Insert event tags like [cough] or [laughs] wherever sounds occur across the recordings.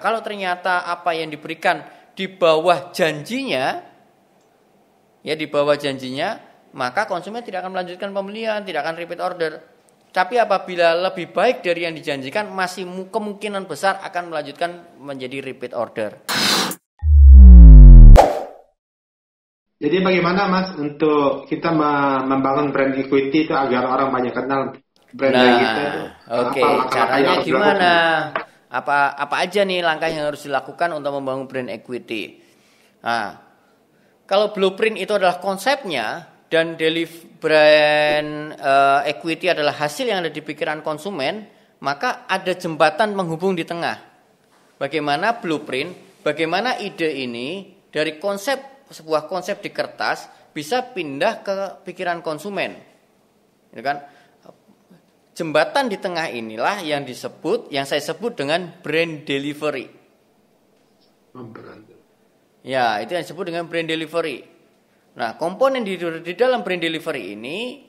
Kalau ternyata apa yang diberikan di bawah janjinya, ya di bawah janjinya, maka konsumen tidak akan melanjutkan pembelian, tidak akan repeat order. Tapi apabila lebih baik dari yang dijanjikan, masih kemungkinan besar akan melanjutkan menjadi repeat order. Jadi bagaimana Mas untuk kita membangun brand equity itu agar orang banyak kenal brand nah, kita? Oke, okay. caranya gimana? Berlaku? Apa apa aja nih langkah yang harus dilakukan untuk membangun brand equity? Nah, kalau blueprint itu adalah konsepnya dan deliver brand uh, equity adalah hasil yang ada di pikiran konsumen, maka ada jembatan menghubung di tengah. Bagaimana blueprint, bagaimana ide ini dari konsep sebuah konsep di kertas bisa pindah ke pikiran konsumen. Ya kan? jembatan di tengah inilah yang disebut yang saya sebut dengan brand delivery. Oh, brand. Ya, itu yang disebut dengan brand delivery. Nah, komponen di, di dalam brand delivery ini,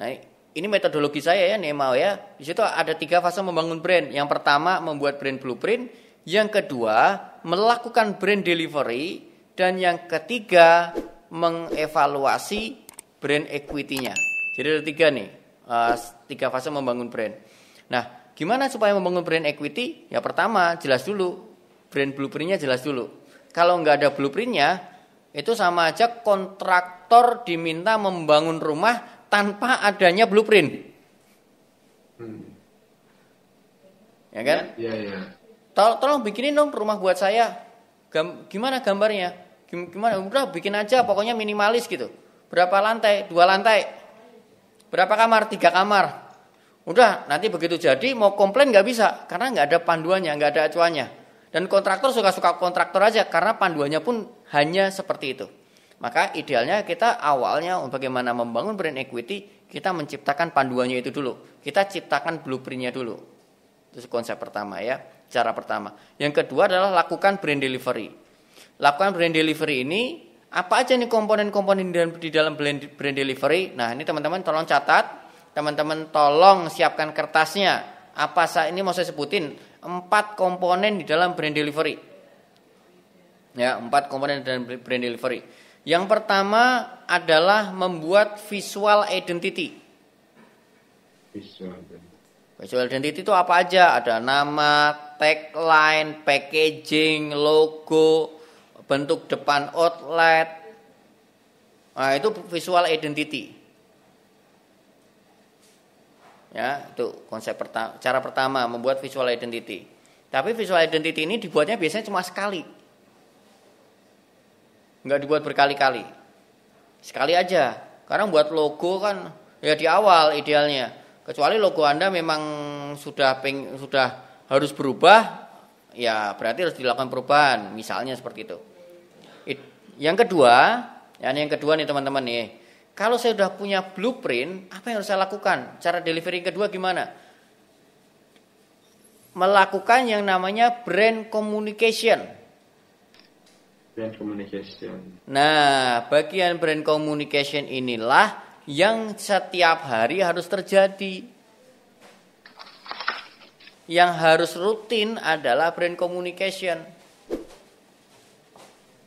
nah ini metodologi saya ya, Nemao ya. Di situ ada tiga fase membangun brand. Yang pertama membuat brand blueprint, yang kedua melakukan brand delivery, dan yang ketiga mengevaluasi brand equity-nya. Jadi ada tiga nih uh, tiga fase membangun brand. Nah, gimana supaya membangun brand equity? Ya pertama jelas dulu brand blueprintnya jelas dulu. Kalau nggak ada blueprintnya itu sama aja kontraktor diminta membangun rumah tanpa adanya blueprint. Hmm. Ya kan? Iya, iya. Tol tolong bikinin dong rumah buat saya. Gam gimana gambarnya? gimana? Udah bikin aja pokoknya minimalis gitu. Berapa lantai? Dua lantai Berapa kamar? Tiga kamar. Udah, nanti begitu jadi mau komplain nggak bisa karena nggak ada panduannya, nggak ada acuannya. Dan kontraktor suka-suka kontraktor aja karena panduannya pun hanya seperti itu. Maka idealnya kita awalnya bagaimana membangun brand equity, kita menciptakan panduannya itu dulu. Kita ciptakan blueprintnya dulu. Itu konsep pertama ya, cara pertama. Yang kedua adalah lakukan brand delivery. Lakukan brand delivery ini apa aja nih komponen-komponen di dalam brand, delivery? Nah, ini teman-teman tolong catat. Teman-teman tolong siapkan kertasnya. Apa saat ini mau saya sebutin? Empat komponen di dalam brand delivery. Ya, empat komponen di dalam brand delivery. Yang pertama adalah membuat Visual identity. Visual identity itu apa aja? Ada nama, tagline, packaging, logo, bentuk depan outlet. Nah, itu visual identity. Ya, itu konsep pertama, cara pertama membuat visual identity. Tapi visual identity ini dibuatnya biasanya cuma sekali. Enggak dibuat berkali-kali. Sekali aja. Karena buat logo kan ya di awal idealnya. Kecuali logo Anda memang sudah peng, sudah harus berubah, ya berarti harus dilakukan perubahan, misalnya seperti itu. Yang kedua, ya yang kedua nih teman-teman nih. Kalau saya sudah punya blueprint, apa yang harus saya lakukan? Cara delivery kedua gimana? Melakukan yang namanya brand communication. Brand communication. Nah, bagian brand communication inilah yang setiap hari harus terjadi. Yang harus rutin adalah brand communication.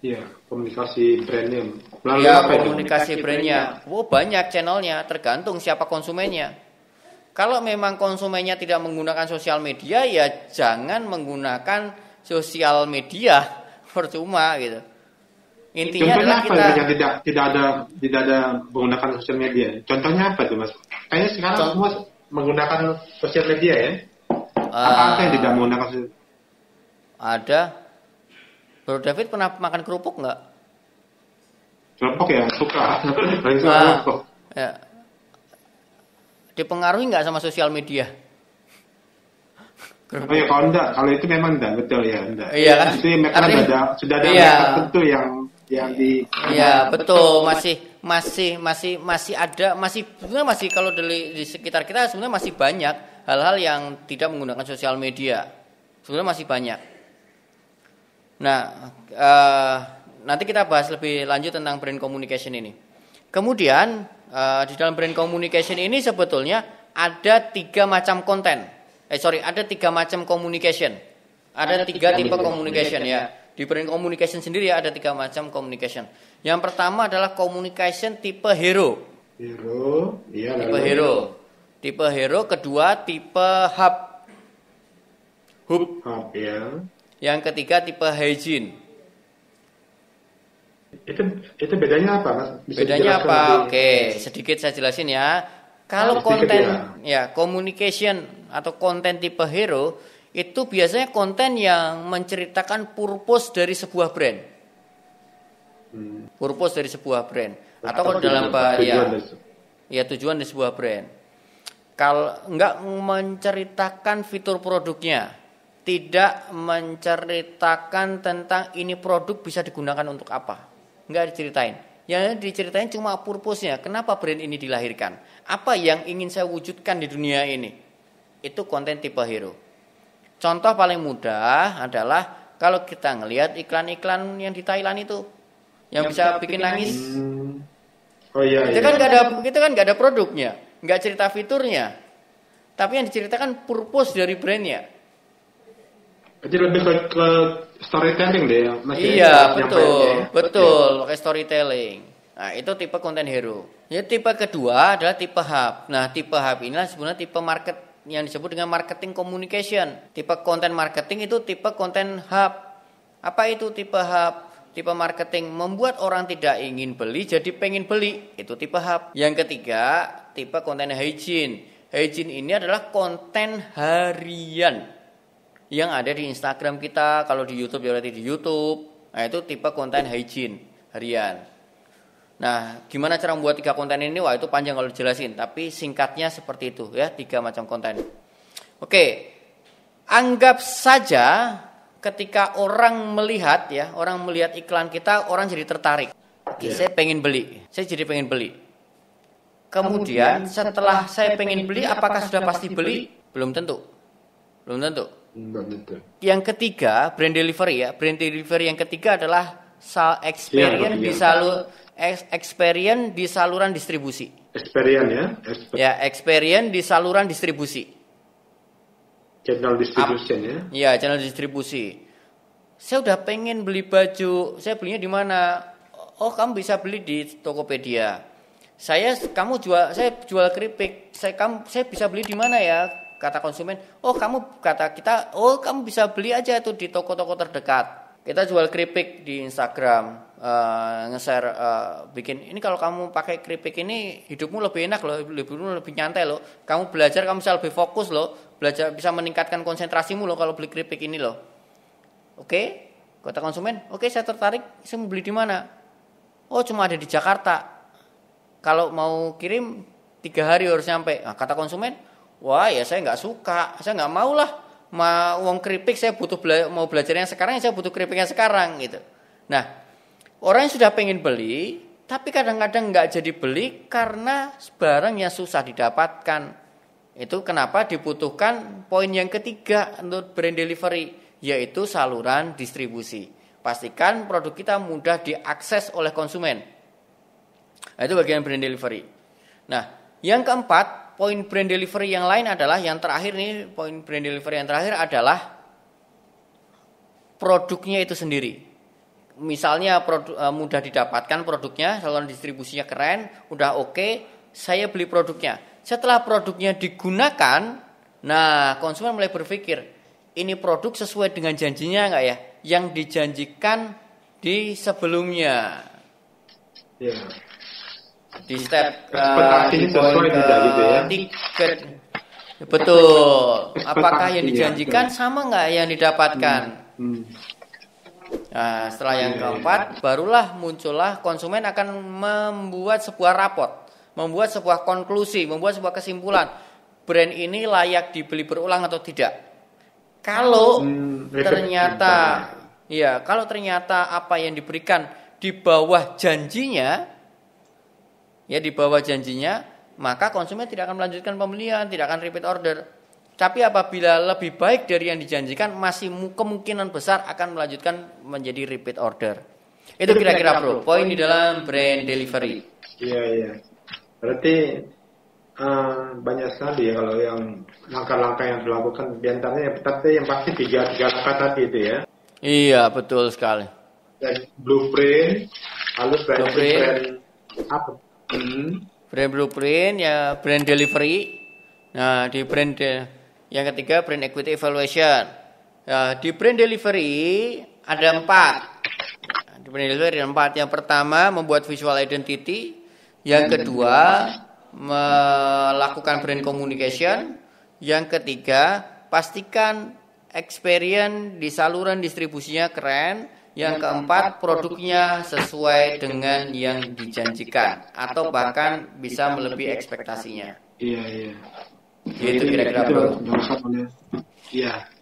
Iya, komunikasi brandnya. Melalui ya, apa komunikasi itu? brandnya. Oh, banyak channelnya, tergantung siapa konsumennya. Kalau memang konsumennya tidak menggunakan sosial media, ya jangan menggunakan sosial media [laughs] percuma gitu. Intinya Contohnya adalah apa kita yang tidak tidak ada tidak ada menggunakan sosial media. Contohnya apa tuh mas? Kayaknya sekarang Contoh. semua menggunakan sosial media ya. Uh, ah. apa yang tidak menggunakan? Ada Bro David pernah makan kerupuk nggak? Kerupuk ya suka. nah, [laughs] ya. Dipengaruhi nggak sama sosial media? Kerupuk. [laughs] Oh ya kalau enggak, kalau itu memang enggak betul ya enggak. Iya kan? Itu mereka Artinya, ada, sudah ada iya. tentu yang yang di iya, iya, betul. betul. Masih masih masih masih ada masih sebenarnya masih kalau di, di sekitar kita sebenarnya masih banyak hal-hal yang tidak menggunakan sosial media. Sebenarnya masih banyak. Nah, uh, nanti kita bahas lebih lanjut tentang brand communication ini. Kemudian uh, di dalam brand communication ini sebetulnya ada tiga macam konten. Eh sorry, ada tiga macam communication. Ada, ada tiga, tiga tipe ya. communication, ya. Di brand communication sendiri ya ada tiga macam communication. Yang pertama adalah communication tipe hero. Hero, iya. Tipe hero. Tipe hero kedua tipe hub. Hub. Hub ya. Yang ketiga tipe hygiene. Itu itu bedanya apa, Mas? Bisa bedanya apa? Nanti. Oke, sedikit saya jelasin ya. Kalau nah, konten ya. ya communication atau konten tipe hero itu biasanya konten yang menceritakan purpose dari sebuah brand. Hmm. Purpose dari sebuah brand nah, atau kalau dalam bahasa ya, ya tujuan dari sebuah brand. Kalau enggak menceritakan fitur produknya tidak menceritakan tentang ini produk bisa digunakan untuk apa. Nggak diceritain. Yang diceritain cuma purpose Kenapa brand ini dilahirkan? Apa yang ingin saya wujudkan di dunia ini? Itu konten tipe hero. Contoh paling mudah adalah kalau kita ngelihat iklan-iklan yang di Thailand itu yang, yang bisa bikin, bikin nangis. Oh iya. Itu kan iya. nggak ada itu kan nggak ada produknya, nggak cerita fiturnya. Tapi yang diceritakan purpose dari brandnya jadi lebih ke, ke storytelling deh ya, ya Iya, ya, ya, betul. Ya. Betul, ya. storytelling. Nah, itu tipe konten hero. Ya tipe kedua adalah tipe hub. Nah, tipe hub inilah sebenarnya tipe market yang disebut dengan marketing communication. Tipe konten marketing itu tipe konten hub. Apa itu tipe hub? Tipe marketing membuat orang tidak ingin beli jadi pengen beli. Itu tipe hub. Yang ketiga, tipe konten hygiene. Hygiene ini adalah konten harian yang ada di Instagram kita, kalau di YouTube ya berarti di YouTube. Nah, itu tipe konten hygiene harian. Nah, gimana cara membuat tiga konten ini? Wah, itu panjang kalau dijelasin, tapi singkatnya seperti itu ya, tiga macam konten. Oke. Anggap saja ketika orang melihat ya, orang melihat iklan kita, orang jadi tertarik. Oke, yeah. saya pengen beli. Saya jadi pengen beli. Kemudian, setelah saya pengen beli, apakah sudah pasti beli? Belum tentu. Belum tentu. Gitu. Yang ketiga, brand delivery ya. Brand delivery yang ketiga adalah iya, experience ya, di salur experience di saluran distribusi. Experience ya. Exper ya, experience di saluran distribusi. Channel distribution ya. Ya, channel distribusi. Saya udah pengen beli baju, saya belinya di mana? Oh, kamu bisa beli di Tokopedia. Saya kamu jual saya jual keripik. Saya kamu saya bisa beli di mana ya? kata konsumen, oh kamu kata kita, oh kamu bisa beli aja itu di toko-toko terdekat. Kita jual keripik di Instagram, uh, nge-share, uh, bikin ini kalau kamu pakai keripik ini hidupmu lebih enak loh, hidupmu lebih nyantai loh. Kamu belajar, kamu bisa lebih fokus loh, belajar bisa meningkatkan konsentrasimu loh kalau beli keripik ini loh. Oke, okay? kata konsumen, oke okay, saya tertarik, saya mau beli di mana? Oh cuma ada di Jakarta. Kalau mau kirim tiga hari harus sampai. Nah, kata konsumen, Wah ya saya nggak suka, saya nggak mau lah. Ma uang keripik saya butuh bela mau belajar yang sekarang, ya saya butuh keripik yang sekarang gitu. Nah orang yang sudah pengen beli, tapi kadang-kadang nggak jadi beli karena barang yang susah didapatkan. Itu kenapa dibutuhkan poin yang ketiga untuk brand delivery, yaitu saluran distribusi. Pastikan produk kita mudah diakses oleh konsumen. Nah, itu bagian brand delivery. Nah, yang keempat poin brand delivery yang lain adalah yang terakhir nih, poin brand delivery yang terakhir adalah produknya itu sendiri. Misalnya produk, eh, mudah didapatkan produknya, saluran distribusinya keren, udah oke, okay, saya beli produknya. Setelah produknya digunakan, nah konsumen mulai berpikir, ini produk sesuai dengan janjinya nggak ya? Yang dijanjikan di sebelumnya. Yeah di step uh, di gitu ya. betul apakah yang iya, dijanjikan sama nggak yang didapatkan hmm. Hmm. Nah, setelah yang yeah. Iya, keempat iya. barulah muncullah konsumen akan membuat sebuah rapot membuat sebuah konklusi membuat sebuah kesimpulan brand ini layak dibeli berulang atau tidak kalau hmm, ternyata ya kalau ternyata apa yang diberikan di bawah janjinya ya di bawah janjinya, maka konsumen tidak akan melanjutkan pembelian, tidak akan repeat order. Tapi apabila lebih baik dari yang dijanjikan, masih kemungkinan besar akan melanjutkan menjadi repeat order. Itu kira-kira bro, poin di dalam brand delivery. Iya iya. Berarti uh, banyak sekali ya kalau yang langkah-langkah yang dilakukan diantaranya tapi yang pasti tiga tiga langkah tadi itu ya. Iya betul sekali. Dan blueprint, lalu brand, blueprint. brand apa Hmm. Brand blueprint ya brand delivery. Nah, di brand de yang ketiga brand equity evaluation. Ya, di brand delivery ada empat. Nah, di brand delivery ada empat. Yang pertama membuat visual identity. Yang kedua melakukan brand communication. Yang ketiga pastikan experience di saluran distribusinya keren. Yang keempat, produknya sesuai dengan yang dijanjikan atau bahkan bisa melebihi ekspektasinya. Iya, iya. Gitu Itu kira-kira bro. Iya.